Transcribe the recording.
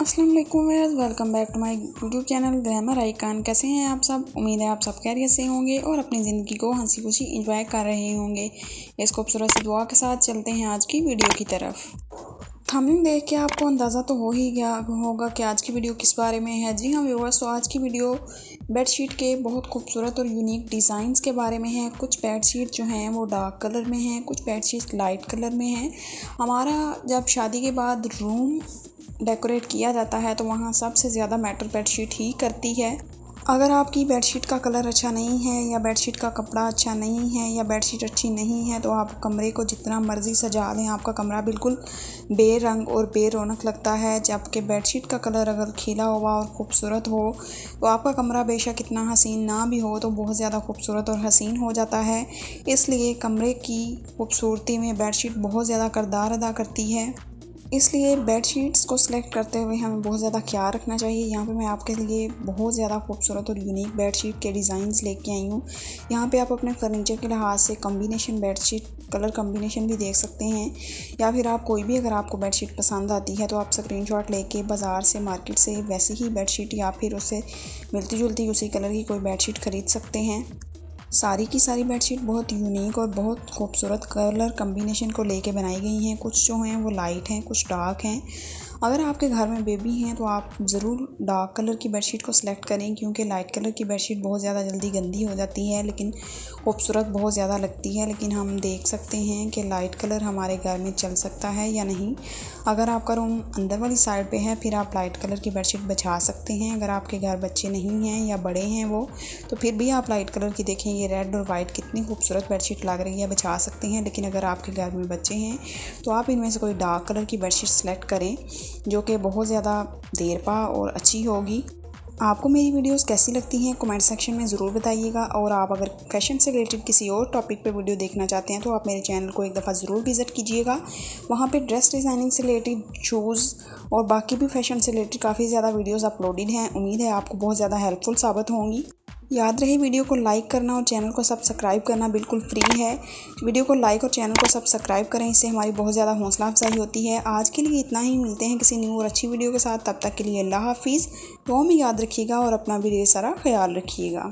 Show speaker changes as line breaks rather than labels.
Aslam welcome welcome back to my YouTube channel glamour icon कैसे हैं आप सब उम्मीद है आप सब कैरियर से होंगे और अपनी ज़िंदगी को हंसी खुशी इंजॉय कर रहे होंगे इस खूबसूरत सी दुआ के साथ चलते हैं आज की वीडियो की तरफ थंबनेल देख के आपको अंदाज़ा तो हो ही गया होगा कि आज की वीडियो किस बारे में है जी हाँ व्यूवर्स तो आज की वीडियो बेडशीट के बहुत खूबसूरत और यूनिक डिज़ाइंस के बारे में है कुछ बेडशीट जो हैं वो डार्क कलर में हैं कुछ बेडशीट लाइट कलर में हैं हमारा जब शादी के बाद रूम डेकोरेट किया जाता है तो वहाँ सबसे ज़्यादा मैटर बेडशीट ही करती है अगर आपकी बेडशीट का कलर अच्छा नहीं है या बेडशीट का कपड़ा अच्छा नहीं है या बेडशीट अच्छी नहीं है तो आप कमरे को जितना मर्ज़ी सजा दें आपका कमरा बिल्कुल बेरंग और बेरौनक लगता है जबकि बेडशीट का कलर अगर खिला हुआ और ख़ूबसूरत हो तो आपका कमरा बेशक इतना हसीन ना भी हो तो बहुत ज़्यादा खूबसूरत और हसीन हो जाता है इसलिए कमरे की खूबसूरती में बेडशीट बहुत ज़्यादा करदार अदा करती है इसलिए बेड शीट्स को सिलेक्ट करते हुए हमें बहुत ज़्यादा ख्याल रखना चाहिए यहाँ पे मैं आपके लिए बहुत ज़्यादा खूबसूरत और यूनिक बेड शीट के डिज़ाइंस लेके आई हूँ यहाँ पे आप अपने फर्नीचर के लिहाज से combination bed sheet colour combination भी देख सकते हैं या फिर आप कोई भी अगर आपको बेड शीट पसंद आती है तो आप स्क्रीन शॉट लेके बाज़ार से मार्केट से वैसी ही बेड शीट या फिर उससे मिलती जुलती उसी कलर की कोई बेड शीट ख़रीद सकते हैं सारी की सारी बेडशीट बहुत यूनिक और बहुत खूबसूरत कलर कम्बिनेशन को लेके बनाई गई हैं कुछ जो हैं वो लाइट हैं कुछ डार्क हैं अगर आपके घर में बेबी हैं तो आप ज़रूर डार्क कलर की बेडशीट को सिलेक्ट करें क्योंकि लाइट कलर की बेडशीट बहुत ज़्यादा जल्दी गंदी हो जाती है लेकिन खूबसूरत बहुत ज़्यादा लगती है लेकिन हम देख सकते हैं कि लाइट कलर हमारे घर में चल सकता है या नहीं अगर आपका रूम अंदर वाली साइड पे है फिर आप लाइट कलर की बेडशीट बचा सकते हैं अगर आपके घर बच्चे नहीं हैं या बड़े हैं वो तो फिर भी आप लाइट कलर की देखें ये रेड और वाइट कितनी खूबसूरत बेडशीट लग रही है बचा सकते हैं लेकिन अगर आपके घर में बच्चे हैं तो आप इनमें से कोई डार्क कलर की बेडशीट सेलेक्ट करें जो कि बहुत ज़्यादा देर पा और अच्छी होगी आपको मेरी वीडियोस कैसी लगती हैं कमेंट सेक्शन में ज़रूर बताइएगा और आप अगर फैशन से रिलेटेड किसी और टॉपिक पर वीडियो देखना चाहते हैं तो आप मेरे चैनल को एक दफ़ा ज़रूर विज़िट कीजिएगा वहाँ पे ड्रेस डिज़ाइनिंग से रिलेटेड शूज़ और बाकी भी फैशन से रिलेटेड काफ़ी ज़्यादा वीडियोस अपलोडेड हैं उम्मीद है आपको बहुत ज़्यादा हेल्पफुल साबित होंगी याद रहे वीडियो को लाइक करना और चैनल को सब्सक्राइब करना बिल्कुल फ्री है वीडियो को लाइक और चैनल को सब्सक्राइब करें इससे हमारी बहुत ज़्यादा हौसला अफजाई होती है आज के लिए इतना ही मिलते हैं किसी न्यू और अच्छी वीडियो के साथ तब तक के लिए अल्लाह हाफिज़ वो में याद रखिएगा और अपना भी ढेर सारा ख्याल रखिएगा